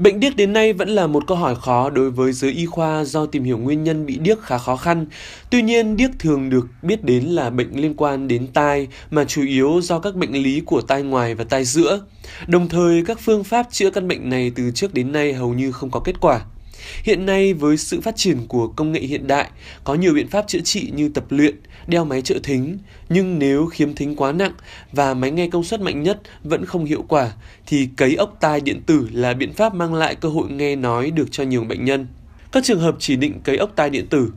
Bệnh điếc đến nay vẫn là một câu hỏi khó đối với giới y khoa do tìm hiểu nguyên nhân bị điếc khá khó khăn. Tuy nhiên, điếc thường được biết đến là bệnh liên quan đến tai mà chủ yếu do các bệnh lý của tai ngoài và tai giữa. Đồng thời, các phương pháp chữa căn bệnh này từ trước đến nay hầu như không có kết quả. Hiện nay với sự phát triển của công nghệ hiện đại, có nhiều biện pháp chữa trị như tập luyện, đeo máy trợ thính, nhưng nếu khiếm thính quá nặng và máy nghe công suất mạnh nhất vẫn không hiệu quả thì cấy ốc tai điện tử là biện pháp mang lại cơ hội nghe nói được cho nhiều bệnh nhân. Các trường hợp chỉ định cấy ốc tai điện tử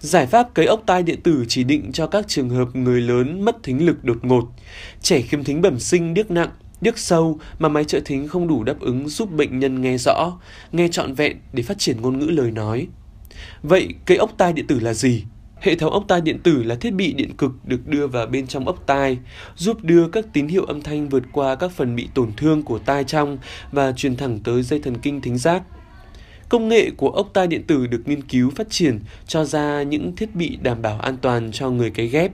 Giải pháp cấy ốc tai điện tử chỉ định cho các trường hợp người lớn mất thính lực đột ngột, trẻ khiếm thính bẩm sinh điếc nặng, điếc sâu mà máy trợ thính không đủ đáp ứng giúp bệnh nhân nghe rõ, nghe trọn vẹn để phát triển ngôn ngữ lời nói. Vậy cây ốc tai điện tử là gì? Hệ thống ốc tai điện tử là thiết bị điện cực được đưa vào bên trong ốc tai, giúp đưa các tín hiệu âm thanh vượt qua các phần bị tổn thương của tai trong và truyền thẳng tới dây thần kinh thính giác. Công nghệ của ốc tai điện tử được nghiên cứu phát triển cho ra những thiết bị đảm bảo an toàn cho người cấy ghép,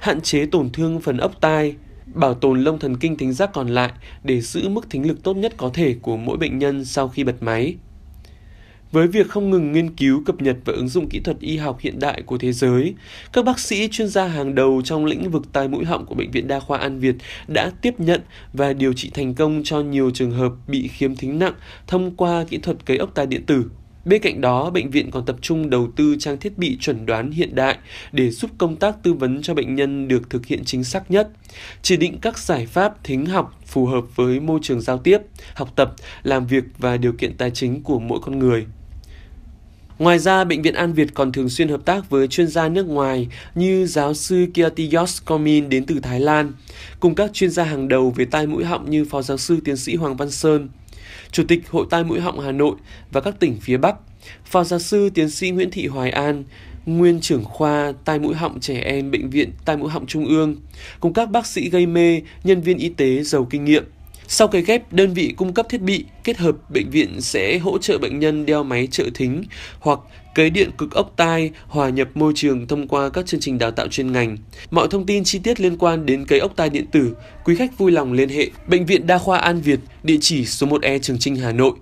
hạn chế tổn thương phần ốc tai, Bảo tồn lông thần kinh thính giác còn lại để giữ mức thính lực tốt nhất có thể của mỗi bệnh nhân sau khi bật máy. Với việc không ngừng nghiên cứu, cập nhật và ứng dụng kỹ thuật y học hiện đại của thế giới, các bác sĩ chuyên gia hàng đầu trong lĩnh vực tai mũi họng của Bệnh viện Đa khoa An Việt đã tiếp nhận và điều trị thành công cho nhiều trường hợp bị khiếm thính nặng thông qua kỹ thuật cấy ốc tai điện tử Bên cạnh đó, bệnh viện còn tập trung đầu tư trang thiết bị chuẩn đoán hiện đại để giúp công tác tư vấn cho bệnh nhân được thực hiện chính xác nhất, chỉ định các giải pháp thính học phù hợp với môi trường giao tiếp, học tập, làm việc và điều kiện tài chính của mỗi con người. Ngoài ra, Bệnh viện An Việt còn thường xuyên hợp tác với chuyên gia nước ngoài như giáo sư Kirtiyos Komin đến từ Thái Lan, cùng các chuyên gia hàng đầu về tai mũi họng như Phó Giáo sư Tiến sĩ Hoàng Văn Sơn, Chủ tịch Hội tai mũi họng Hà Nội và các tỉnh phía Bắc, Phó giáo sư tiến sĩ Nguyễn Thị Hoài An, nguyên trưởng khoa tai mũi họng trẻ em Bệnh viện Tai mũi họng Trung ương, cùng các bác sĩ gây mê, nhân viên y tế giàu kinh nghiệm. Sau cấy ghép, đơn vị cung cấp thiết bị kết hợp bệnh viện sẽ hỗ trợ bệnh nhân đeo máy trợ thính hoặc cấy điện cực ốc tai hòa nhập môi trường thông qua các chương trình đào tạo chuyên ngành. Mọi thông tin chi tiết liên quan đến cấy ốc tai điện tử, quý khách vui lòng liên hệ Bệnh viện Đa khoa An Việt, địa chỉ số 1E Trường Trinh Hà Nội